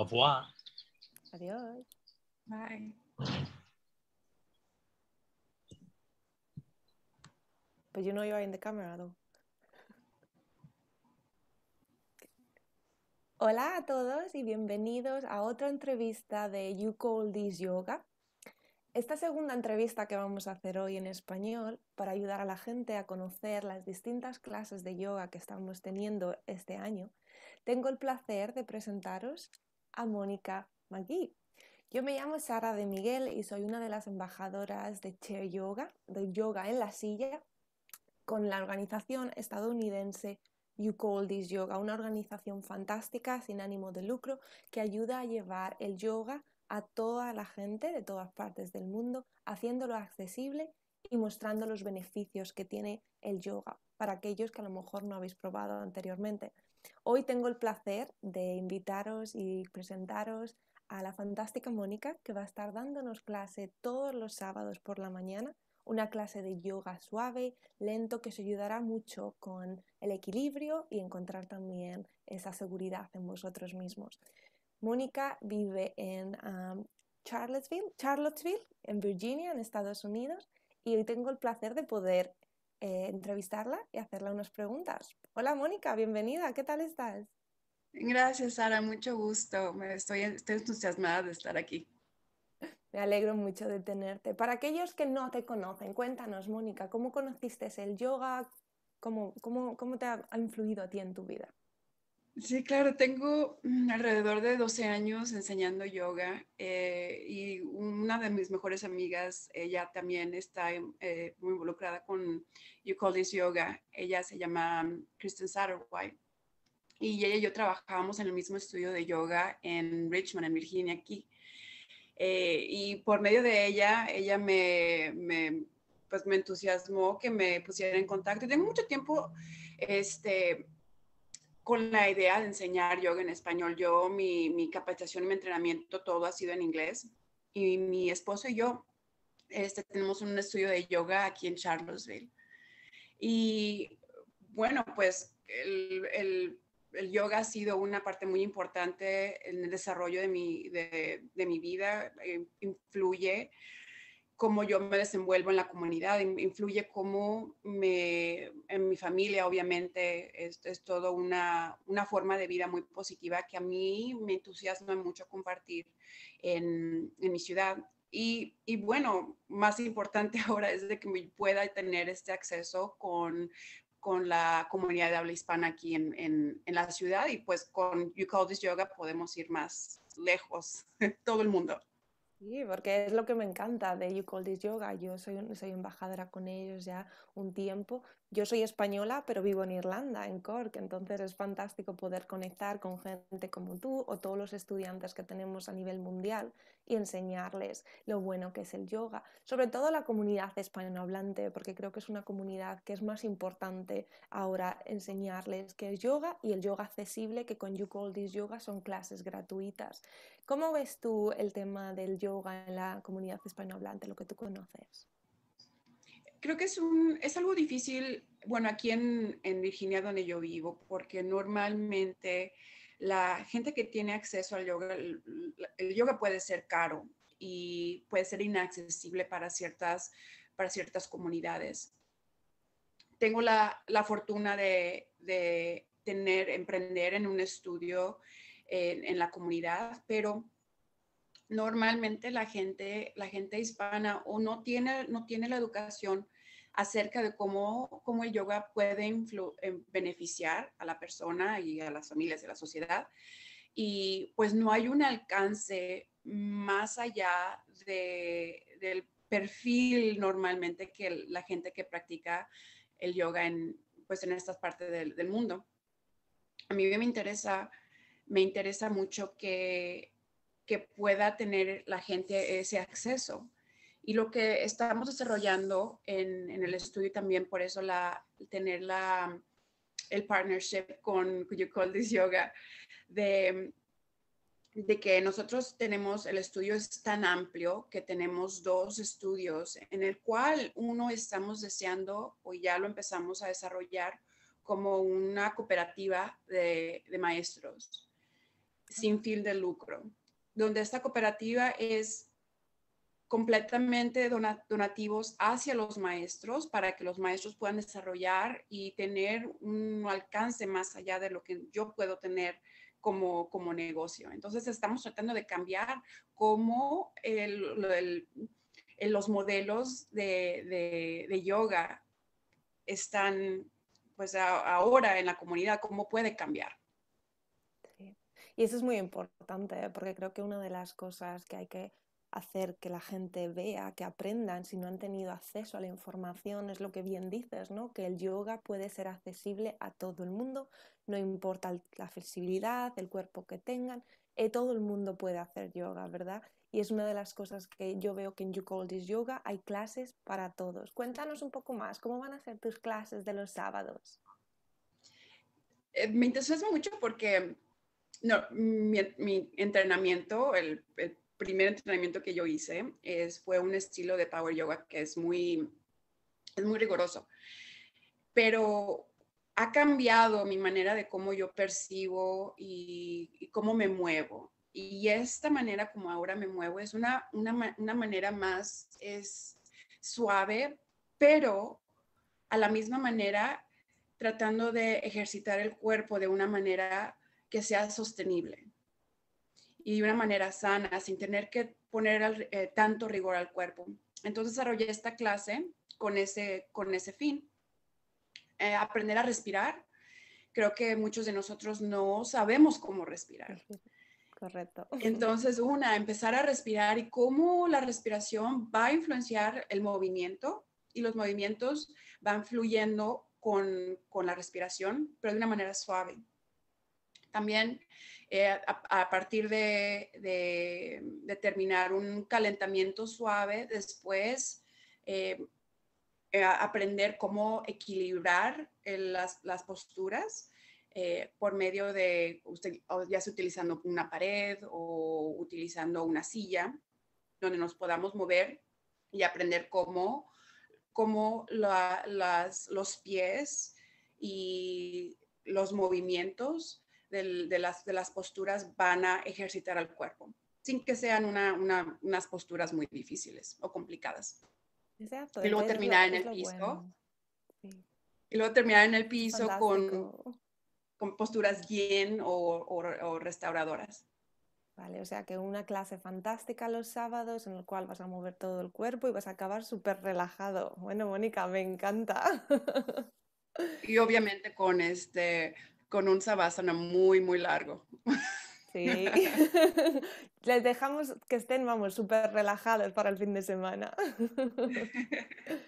Au revoir. Adiós. Bye. But you know you are in the camera though. Hola a todos y bienvenidos a otra entrevista de You Call This Yoga. Esta segunda entrevista que vamos a hacer hoy en español para ayudar a la gente a conocer las distintas clases de yoga que estamos teniendo este año, tengo el placer de presentaros a Mónica McGee. Yo me llamo Sara de Miguel y soy una de las embajadoras de Chair Yoga, de Yoga en la Silla, con la organización estadounidense You Call This Yoga, una organización fantástica sin ánimo de lucro que ayuda a llevar el yoga a toda la gente de todas partes del mundo, haciéndolo accesible y mostrando los beneficios que tiene el yoga para aquellos que a lo mejor no habéis probado anteriormente. Hoy tengo el placer de invitaros y presentaros a la fantástica Mónica que va a estar dándonos clase todos los sábados por la mañana, una clase de yoga suave, lento, que os ayudará mucho con el equilibrio y encontrar también esa seguridad en vosotros mismos. Mónica vive en um, Charlottesville, Charlottesville, en Virginia, en Estados Unidos, y hoy tengo el placer de poder eh, entrevistarla y hacerle unas preguntas. Hola Mónica, bienvenida, ¿qué tal estás? Gracias Sara, mucho gusto, Me estoy, estoy entusiasmada de estar aquí. Me alegro mucho de tenerte. Para aquellos que no te conocen, cuéntanos Mónica, ¿cómo conociste el yoga? ¿Cómo, cómo te ha influido a ti en tu vida? Sí, claro, tengo mm, alrededor de 12 años enseñando yoga eh, y una de mis mejores amigas, ella también está eh, muy involucrada con You Call This Yoga, ella se llama mm, Kristen Satterwhite y ella y yo trabajábamos en el mismo estudio de yoga en Richmond, en Virginia, aquí. Eh, y por medio de ella, ella me, me, pues me entusiasmó que me pusiera en contacto. Y tengo mucho tiempo, este con la idea de enseñar yoga en español. Yo, mi, capacitación y mi entrenamiento, todo ha sido en inglés. Y mi esposo y yo este, tenemos un estudio de yoga aquí en Charlottesville. Y bueno, pues el, yoga ha sido una parte muy importante en el desarrollo de mi, de mi vida. Eh, influye cómo yo me desenvuelvo en la comunidad, influye cómo me, en mi familia, obviamente, es, es toda una, una, forma de vida muy positiva que a mí me entusiasma mucho compartir en, en mi ciudad. Y, y, bueno, más importante ahora es de que me pueda tener este acceso con, con la comunidad de habla hispana aquí en, en, en la ciudad y pues con You Call This Yoga podemos ir más lejos, todo el mundo. Sí, porque es lo que me encanta de You Call This Yoga. Yo soy, soy embajadora con ellos ya un tiempo, yo soy española, pero vivo en Irlanda, en Cork, entonces es fantástico poder conectar con gente como tú o todos los estudiantes que tenemos a nivel mundial y enseñarles lo bueno que es el yoga, sobre todo la comunidad hispanohablante, porque creo que es una comunidad que es más importante ahora enseñarles qué es yoga y el yoga accesible que con You Call This Yoga son clases gratuitas. ¿Cómo ves tú el tema del yoga en la comunidad hispanohablante, lo que tú conoces? creo que es, un, es algo difícil, bueno, aquí en, Virginia donde yo vivo, porque normalmente la gente que tiene acceso al yoga, el, yoga puede ser caro y puede ser inaccesible para ciertas, para ciertas comunidades. Tengo la, fortuna de, de, tener, emprender en un estudio en, eh, en la comunidad, pero normalmente la gente, la gente hispana o no tiene, no tiene la educación acerca de cómo, cómo el yoga puede eh, beneficiar a la persona y a las familias de la sociedad. Y pues no hay un alcance más allá del perfil normalmente que la gente que practica el yoga en, pues en estas partes del, del mundo. A mí me interesa, me interesa mucho que que pueda tener la gente ese acceso. Y lo que estamos desarrollando en, el estudio también, por eso la, tener la, el partnership con You Call This Yoga, de, de que nosotros tenemos, el estudio es tan amplio que tenemos dos estudios en el cual uno estamos deseando o ya lo empezamos a desarrollar como una cooperativa de, de maestros sin fin de lucro donde esta cooperativa es completamente donativos hacia los maestros para que los maestros puedan desarrollar y tener un alcance más allá de lo que yo puedo tener como, como negocio. Entonces estamos tratando de cambiar cómo los modelos de, de, yoga están pues ahora en la comunidad, cómo puede cambiar. Y eso es muy importante, ¿eh? porque creo que una de las cosas que hay que hacer que la gente vea, que aprendan si no han tenido acceso a la información, es lo que bien dices, ¿no? Que el yoga puede ser accesible a todo el mundo, no importa la flexibilidad, el cuerpo que tengan, eh, todo el mundo puede hacer yoga, ¿verdad? Y es una de las cosas que yo veo que en You Call This Yoga hay clases para todos. Cuéntanos un poco más, ¿cómo van a ser tus clases de los sábados? Eh, me interesa mucho porque no, mi, entrenamiento, el, primer entrenamiento que yo hice es, fue un estilo de power yoga que es muy, es muy riguroso, Pero ha cambiado mi manera de cómo yo percibo y, cómo me muevo. Y esta manera como ahora me muevo es una, una, una manera más es suave, pero a la misma manera tratando de ejercitar el cuerpo de una manera que sea sostenible y de una manera sana, sin tener que poner eh, tanto rigor al cuerpo. Entonces desarrollé esta clase con ese, con ese fin. Eh, aprender a respirar. Creo que muchos de nosotros no sabemos cómo respirar. Correcto. Entonces, una, empezar a respirar y cómo la respiración va a influenciar el movimiento y los movimientos van fluyendo con, con la respiración, pero de una manera suave. También eh, a, partir de, determinar terminar un calentamiento suave, después eh, eh, aprender cómo equilibrar las, posturas por medio de, ya sea utilizando una pared o utilizando una silla, donde nos podamos mover y aprender cómo, las, los pies y los movimientos de, las, de las posturas van a ejercitar al cuerpo, sin que sean una, unas posturas muy difíciles o complicadas. Y luego terminar en el piso. Y luego terminar en el piso con, con posturas bien o, o, o restauradoras. Vale, o sea que una clase fantástica los sábados en el cual vas a mover todo el cuerpo y vas a acabar súper relajado. Bueno, Mónica, me encanta. Y obviamente con este con un sabásana muy, muy largo. Sí. Les dejamos que estén, vamos, súper relajados para el fin de semana.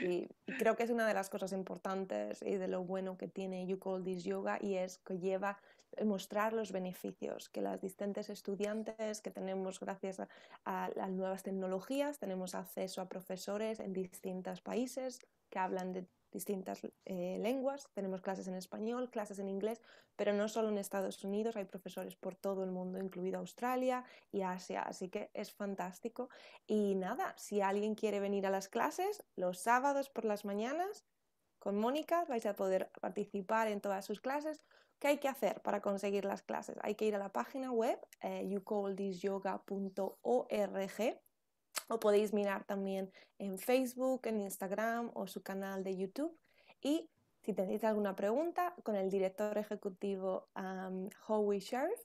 Y creo que es una de las cosas importantes y de lo bueno que tiene You Call This Yoga y es que lleva eh, mostrar los beneficios que las distintas estudiantes que tenemos gracias a, las nuevas tecnologías, tenemos acceso a profesores en distintos países que hablan de distintas eh, lenguas, tenemos clases en español, clases en inglés, pero no solo en Estados Unidos, hay profesores por todo el mundo, incluido Australia y Asia, así que es fantástico. Y nada, si alguien quiere venir a las clases, los sábados por las mañanas, con Mónica vais a poder participar en todas sus clases. ¿Qué hay que hacer para conseguir las clases? Hay que ir a la página web eh, youcallthisyoga.org o podéis mirar también en Facebook, en Instagram o su canal de YouTube. Y si tenéis alguna pregunta, con el director ejecutivo Howie Sheriff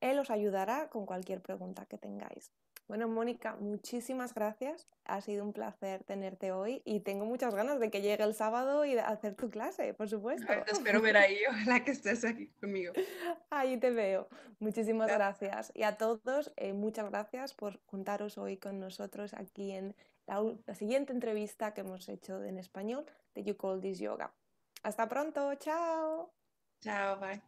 él os ayudará con cualquier pregunta que tengáis. Bueno, Mónica, muchísimas gracias. Ha sido un placer tenerte hoy y tengo muchas ganas de que llegue el sábado y hacer tu clase, por supuesto. espero ver ahí, la que estés aquí conmigo. Ahí te veo. Muchísimas gracias. Y a todos, eh, muchas gracias por juntaros hoy con nosotros aquí en la siguiente entrevista que hemos hecho en español de You Call This Yoga. Hasta pronto, chao. Chao, bye.